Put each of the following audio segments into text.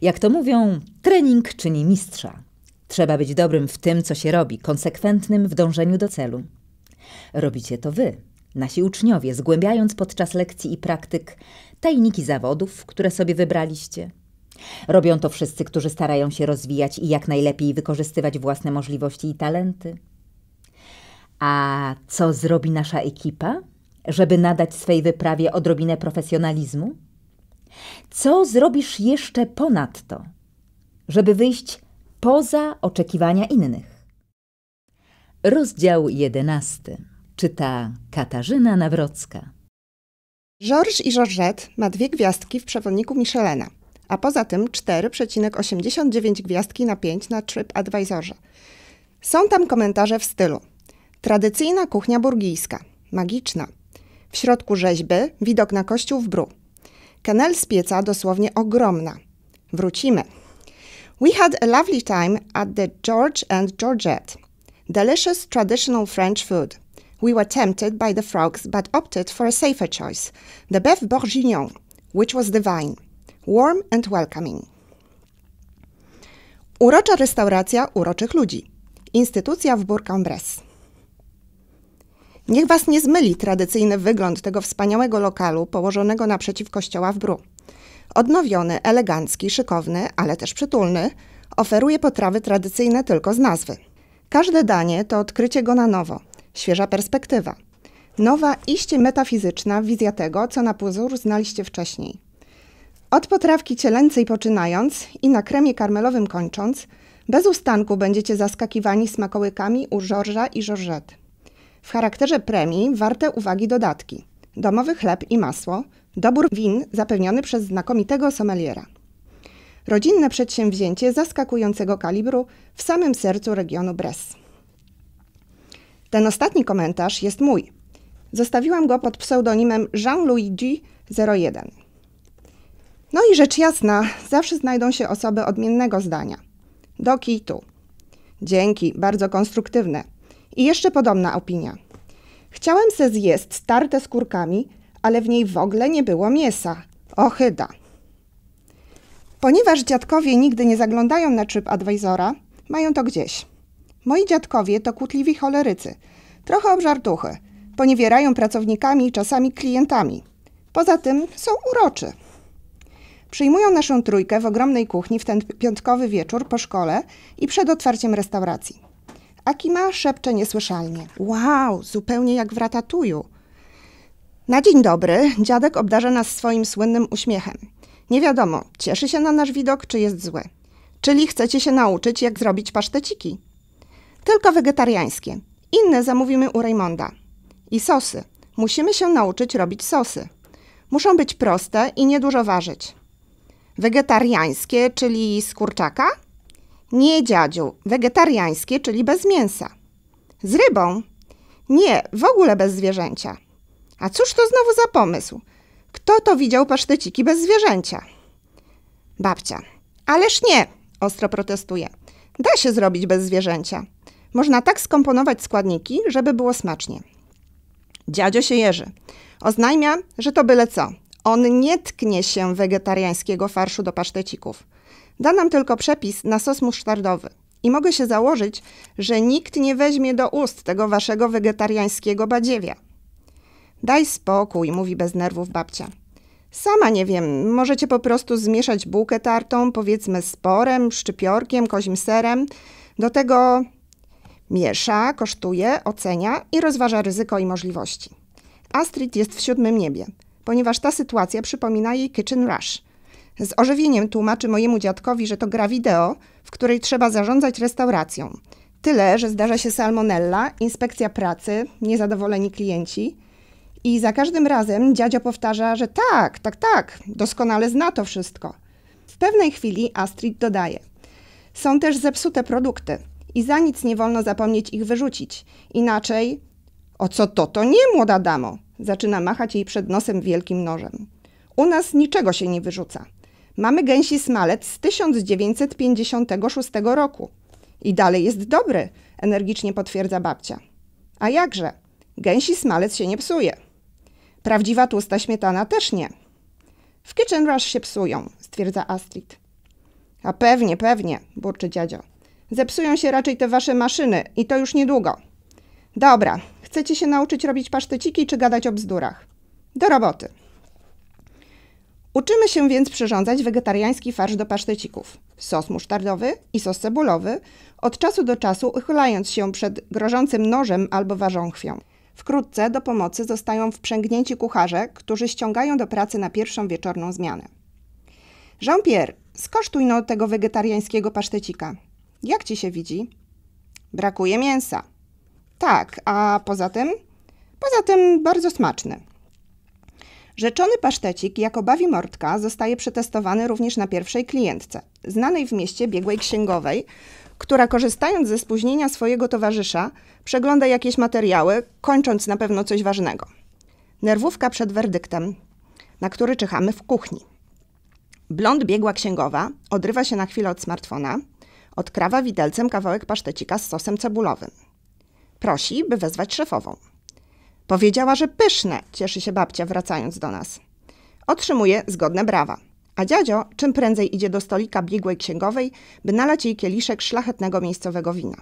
Jak to mówią, trening czyni mistrza. Trzeba być dobrym w tym, co się robi, konsekwentnym w dążeniu do celu. Robicie to wy, nasi uczniowie, zgłębiając podczas lekcji i praktyk tajniki zawodów, które sobie wybraliście. Robią to wszyscy, którzy starają się rozwijać i jak najlepiej wykorzystywać własne możliwości i talenty. A co zrobi nasza ekipa, żeby nadać swej wyprawie odrobinę profesjonalizmu? Co zrobisz jeszcze ponadto, żeby wyjść poza oczekiwania innych? Rozdział jedenasty czyta Katarzyna Nawrocka. Georges i Georgette ma dwie gwiazdki w przewodniku Michelena, a poza tym 4,89 gwiazdki na 5 na TripAdvisorze. Są tam komentarze w stylu Tradycyjna kuchnia burgijska, magiczna. W środku rzeźby widok na kościół w Bru. Kanel z pieca dosłownie ogromna. Wrócimy. We had a lovely time at the George and Georgette. Delicious traditional French food. We were tempted by the frogs but opted for a safer choice, the beef bourguignon, which was divine, warm and welcoming. Urocza restauracja uroczych ludzi. Instytucja w Bourg-en-Bresse. Niech Was nie zmyli tradycyjny wygląd tego wspaniałego lokalu położonego naprzeciw kościoła w Bru. Odnowiony, elegancki, szykowny, ale też przytulny, oferuje potrawy tradycyjne tylko z nazwy. Każde danie to odkrycie go na nowo, świeża perspektywa. Nowa, iście metafizyczna wizja tego, co na pozór znaliście wcześniej. Od potrawki cielęcej poczynając i na kremie karmelowym kończąc, bez ustanku będziecie zaskakiwani smakołykami u Żorża i Żorżety. W charakterze premii warte uwagi dodatki: domowy chleb i masło, dobór win zapewniony przez znakomitego sommeliera. Rodzinne przedsięwzięcie zaskakującego kalibru w samym sercu regionu Bres. Ten ostatni komentarz jest mój. Zostawiłam go pod pseudonimem Jean-Luigi01. No i rzecz jasna, zawsze znajdą się osoby odmiennego zdania. Do kitu. Dzięki, bardzo konstruktywne. I jeszcze podobna opinia. Chciałem se zjeść tarte z kurkami, ale w niej w ogóle nie było mięsa. Ochyda. Ponieważ dziadkowie nigdy nie zaglądają na chip advisora, mają to gdzieś. Moi dziadkowie to kłótliwi cholerycy, trochę obżartuchy, poniewierają pracownikami i czasami klientami. Poza tym są uroczy. Przyjmują naszą trójkę w ogromnej kuchni w ten piątkowy wieczór po szkole i przed otwarciem restauracji. Akima szepcze niesłyszalnie. Wow, zupełnie jak w ratatuju. Na dzień dobry, dziadek obdarza nas swoim słynnym uśmiechem. Nie wiadomo, cieszy się na nasz widok, czy jest zły. Czyli chcecie się nauczyć, jak zrobić paszteciki. Tylko wegetariańskie. Inne zamówimy u Raymonda. I sosy. Musimy się nauczyć robić sosy. Muszą być proste i niedużo ważyć. Wegetariańskie, czyli z kurczaka? Nie, dziadziu, wegetariańskie, czyli bez mięsa. Z rybą? Nie, w ogóle bez zwierzęcia. A cóż to znowu za pomysł? Kto to widział paszteciki bez zwierzęcia? Babcia. Ależ nie, ostro protestuje. Da się zrobić bez zwierzęcia. Można tak skomponować składniki, żeby było smacznie. Dziadzio się jeży. Oznajmia, że to byle co. On nie tknie się wegetariańskiego farszu do pasztecików. Da nam tylko przepis na sos musztardowy. I mogę się założyć, że nikt nie weźmie do ust tego waszego wegetariańskiego badziewia. Daj spokój, mówi bez nerwów babcia. Sama nie wiem, możecie po prostu zmieszać bułkę tartą, powiedzmy z porem, szczypiorkiem, koźm serem. Do tego miesza, kosztuje, ocenia i rozważa ryzyko i możliwości. Astrid jest w siódmym niebie, ponieważ ta sytuacja przypomina jej Kitchen Rush – z ożywieniem tłumaczy mojemu dziadkowi, że to gra wideo, w której trzeba zarządzać restauracją. Tyle, że zdarza się salmonella, inspekcja pracy, niezadowoleni klienci. I za każdym razem dziadzio powtarza, że tak, tak, tak, doskonale zna to wszystko. W pewnej chwili Astrid dodaje: Są też zepsute produkty i za nic nie wolno zapomnieć ich wyrzucić. Inaczej, o co to, to nie, młoda damo! Zaczyna machać jej przed nosem wielkim nożem. U nas niczego się nie wyrzuca. Mamy gęsi smalec z 1956 roku. I dalej jest dobry, energicznie potwierdza babcia. A jakże? Gęsi smalec się nie psuje. Prawdziwa tłusta śmietana też nie. W Kitchen Rush się psują, stwierdza Astrid. A pewnie, pewnie, burczy dziadzio. Zepsują się raczej te wasze maszyny i to już niedługo. Dobra, chcecie się nauczyć robić paszteciki czy gadać o bzdurach? Do roboty. Uczymy się więc przyrządzać wegetariański farsz do pasztecików. Sos musztardowy i sos cebulowy, od czasu do czasu uchylając się przed grożącym nożem albo warząchwią. Wkrótce do pomocy zostają wprzęgnięci kucharze, którzy ściągają do pracy na pierwszą wieczorną zmianę. Jean-Pierre, skosztuj no tego wegetariańskiego pasztecika. Jak ci się widzi? Brakuje mięsa. Tak, a poza tym? Poza tym bardzo smaczny. Rzeczony pasztecik jako bawi mordka zostaje przetestowany również na pierwszej klientce, znanej w mieście biegłej księgowej, która korzystając ze spóźnienia swojego towarzysza przegląda jakieś materiały, kończąc na pewno coś ważnego. Nerwówka przed werdyktem, na który czyhamy w kuchni. Blond biegła księgowa odrywa się na chwilę od smartfona, odkrawa widelcem kawałek pasztecika z sosem cebulowym. Prosi, by wezwać szefową. Powiedziała, że pyszne, cieszy się babcia, wracając do nas. Otrzymuje zgodne brawa. A dziadzio czym prędzej idzie do stolika biegłej księgowej, by nalać jej kieliszek szlachetnego miejscowego wina.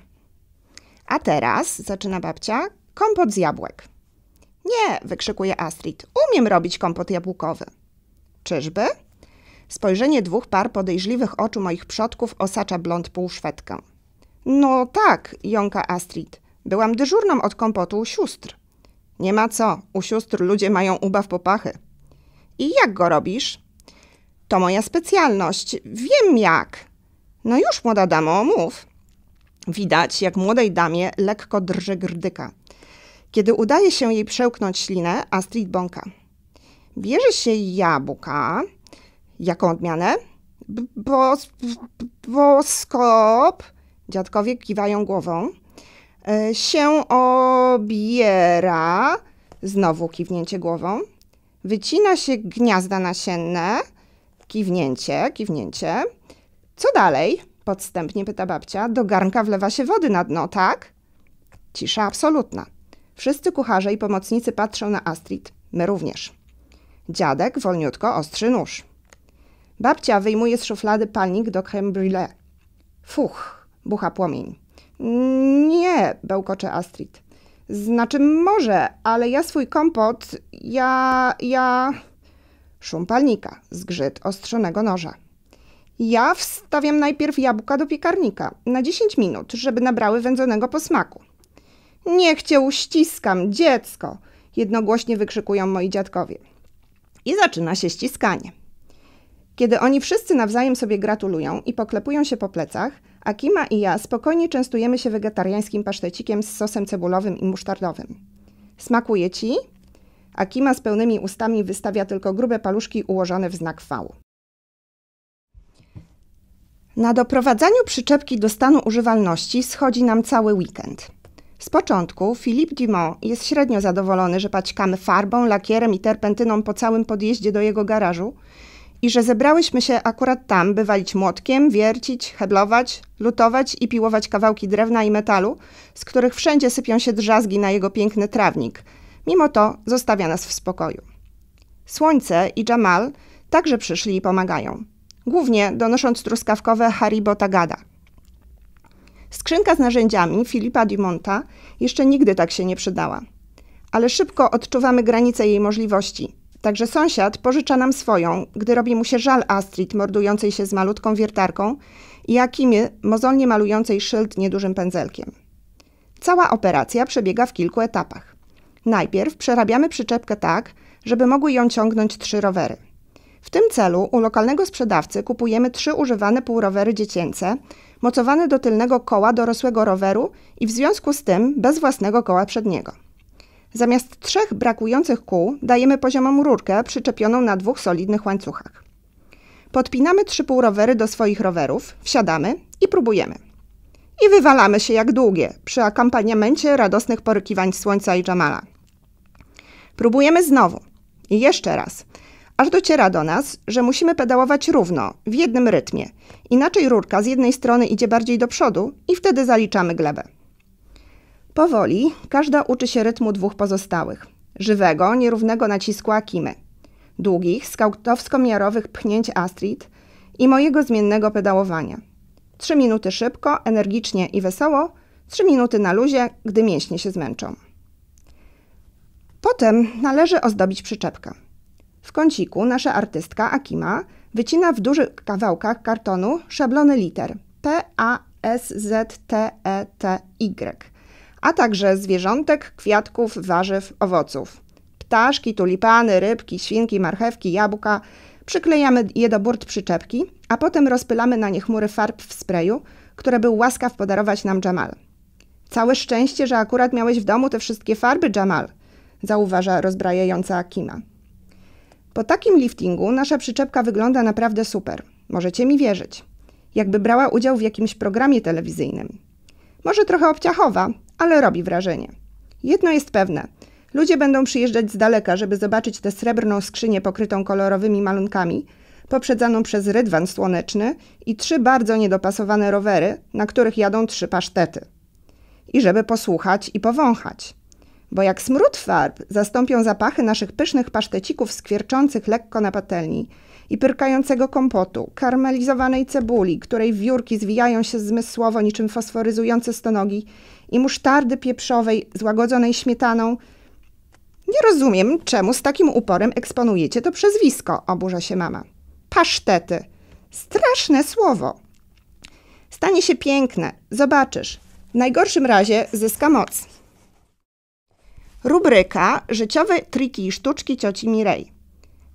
A teraz, zaczyna babcia, kompot z jabłek. Nie, wykrzykuje Astrid, umiem robić kompot jabłkowy. Czyżby? Spojrzenie dwóch par podejrzliwych oczu moich przodków osacza blond półszwedkę. No tak, jąka Astrid. Byłam dyżurną od kompotu u sióstr. Nie ma co, u sióstr ludzie mają ubaw popachy. I jak go robisz? To moja specjalność, wiem jak. No już, młoda damo, mów. Widać, jak młodej damie lekko drży grdyka. Kiedy udaje się jej przełknąć ślinę, Astrid bąka. Bierze się jabłka. Jaką odmianę? Boskop. Dziadkowie kiwają głową. E, się obiera, znowu kiwnięcie głową, wycina się gniazda nasienne, kiwnięcie, kiwnięcie. Co dalej? Podstępnie pyta babcia. Do garnka wlewa się wody na dno, tak? Cisza absolutna. Wszyscy kucharze i pomocnicy patrzą na Astrid. My również. Dziadek wolniutko ostrzy nóż. Babcia wyjmuje z szuflady palnik do creme brûlée. Fuch, bucha płomień. Nie, bełkocze Astrid. Znaczy może, ale ja swój kompot, ja, ja... Szum palnika, zgrzyt ostrzonego noża. Ja wstawiam najpierw jabłka do piekarnika na 10 minut, żeby nabrały wędzonego posmaku. Niech cię uściskam, dziecko! Jednogłośnie wykrzykują moi dziadkowie. I zaczyna się ściskanie. Kiedy oni wszyscy nawzajem sobie gratulują i poklepują się po plecach, Akima i ja spokojnie częstujemy się wegetariańskim pasztecikiem z sosem cebulowym i musztardowym. Smakuje ci? Akima z pełnymi ustami wystawia tylko grube paluszki ułożone w znak V. Na doprowadzaniu przyczepki do stanu używalności schodzi nam cały weekend. Z początku Philippe Dumont jest średnio zadowolony, że paćkamy farbą, lakierem i terpentyną po całym podjeździe do jego garażu, i że zebrałyśmy się akurat tam, by walić młotkiem, wiercić, heblować, lutować i piłować kawałki drewna i metalu, z których wszędzie sypią się drzazgi na jego piękny trawnik. Mimo to zostawia nas w spokoju. Słońce i Jamal także przyszli i pomagają. Głównie donosząc truskawkowe Haribo Tagada. Skrzynka z narzędziami Filipa Dumonta jeszcze nigdy tak się nie przydała. Ale szybko odczuwamy granice jej możliwości – Także sąsiad pożycza nam swoją, gdy robi mu się żal Astrid mordującej się z malutką wiertarką i Akimy mozolnie malującej szyld niedużym pędzelkiem. Cała operacja przebiega w kilku etapach. Najpierw przerabiamy przyczepkę tak, żeby mogły ją ciągnąć trzy rowery. W tym celu u lokalnego sprzedawcy kupujemy trzy używane półrowery dziecięce, mocowane do tylnego koła dorosłego roweru i w związku z tym bez własnego koła przedniego. Zamiast trzech brakujących kół dajemy poziomą rurkę przyczepioną na dwóch solidnych łańcuchach. Podpinamy trzy półrowery do swoich rowerów, wsiadamy i próbujemy. I wywalamy się jak długie, przy akompaniamencie radosnych porykiwań słońca i Jamala. Próbujemy znowu i jeszcze raz, aż dociera do nas, że musimy pedałować równo, w jednym rytmie. Inaczej rurka z jednej strony idzie bardziej do przodu i wtedy zaliczamy glebę. Powoli każda uczy się rytmu dwóch pozostałych. Żywego, nierównego nacisku Akimy. Długich, skautowsko-miarowych pchnięć Astrid i mojego zmiennego pedałowania. Trzy minuty szybko, energicznie i wesoło, trzy minuty na luzie, gdy mięśnie się zmęczą. Potem należy ozdobić przyczepkę. W kąciku nasza artystka Akima wycina w dużych kawałkach kartonu szablony liter P, A, S, Z, T, E, T, Y – a także zwierzątek, kwiatków, warzyw, owoców. Ptaszki, tulipany, rybki, świnki, marchewki, jabłka. Przyklejamy je do burt przyczepki, a potem rozpylamy na nie chmury farb w sprayu, które był łaskaw podarować nam Jamal. Całe szczęście, że akurat miałeś w domu te wszystkie farby, Jamal, zauważa rozbrajająca Akima. Po takim liftingu nasza przyczepka wygląda naprawdę super. Możecie mi wierzyć. Jakby brała udział w jakimś programie telewizyjnym. Może trochę obciachowa, ale robi wrażenie. Jedno jest pewne. Ludzie będą przyjeżdżać z daleka, żeby zobaczyć tę srebrną skrzynię pokrytą kolorowymi malunkami, poprzedzaną przez rydwan słoneczny i trzy bardzo niedopasowane rowery, na których jadą trzy pasztety. I żeby posłuchać i powąchać. Bo jak smród farb zastąpią zapachy naszych pysznych pasztecików skwierczących lekko na patelni – i pyrkającego kompotu, karmelizowanej cebuli, której wiórki zwijają się zmysłowo niczym fosforyzujące stonogi i musztardy pieprzowej złagodzonej śmietaną. Nie rozumiem, czemu z takim uporem eksponujecie to przezwisko, oburza się mama. Pasztety. Straszne słowo. Stanie się piękne, zobaczysz. W najgorszym razie zyska moc. Rubryka Życiowe triki i sztuczki cioci Mirej.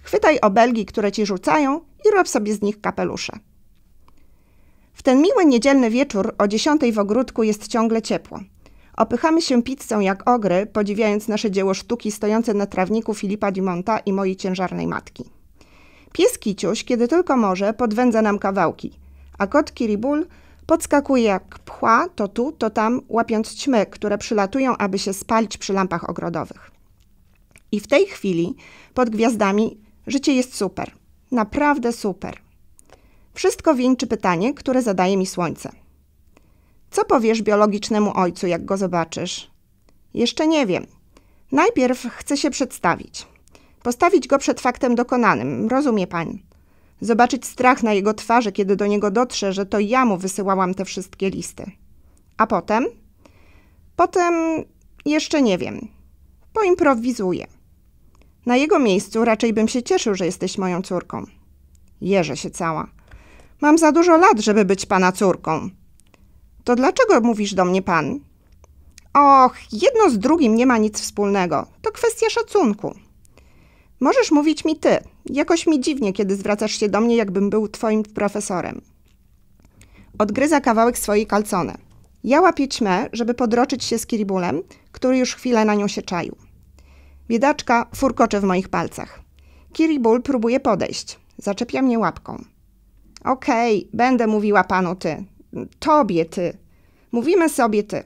Chwytaj obelgi, które ci rzucają i rob sobie z nich kapelusze. W ten miły niedzielny wieczór o dziesiątej w ogródku jest ciągle ciepło. Opychamy się pizzą jak ogry, podziwiając nasze dzieło sztuki stojące na trawniku Filipa Dimonta i mojej ciężarnej matki. Pies Kiciuś, kiedy tylko może, podwędza nam kawałki, a kot Kiribul podskakuje jak pchła, to tu, to tam, łapiąc ćmy, które przylatują, aby się spalić przy lampach ogrodowych. I w tej chwili pod gwiazdami Życie jest super. Naprawdę super. Wszystko wieńczy pytanie, które zadaje mi słońce. Co powiesz biologicznemu ojcu, jak go zobaczysz? Jeszcze nie wiem. Najpierw chcę się przedstawić. Postawić go przed faktem dokonanym, rozumie pan. Zobaczyć strach na jego twarzy, kiedy do niego dotrze, że to ja mu wysyłałam te wszystkie listy. A potem? Potem jeszcze nie wiem. Poimprowizuję. Na jego miejscu raczej bym się cieszył, że jesteś moją córką. Jerzę się cała. Mam za dużo lat, żeby być pana córką. To dlaczego mówisz do mnie pan? Och, jedno z drugim nie ma nic wspólnego. To kwestia szacunku. Możesz mówić mi ty. Jakoś mi dziwnie, kiedy zwracasz się do mnie, jakbym był twoim profesorem. Odgryza kawałek swojej kalcony. Ja łapię ćmę, żeby podroczyć się z Kiribulem, który już chwilę na nią się czaił. Biedaczka furkocze w moich palcach. Kiribul próbuje podejść. Zaczepia mnie łapką. Okej, okay, będę mówiła panu ty. Tobie ty. Mówimy sobie ty.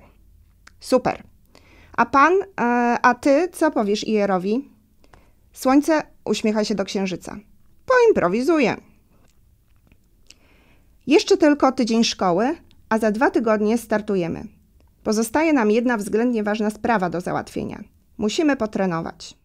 Super. A pan, e, a ty co powiesz Ierowi? Słońce uśmiecha się do księżyca. Poimprowizuję. Jeszcze tylko tydzień szkoły, a za dwa tygodnie startujemy. Pozostaje nam jedna względnie ważna sprawa do załatwienia – Musimy potrenować.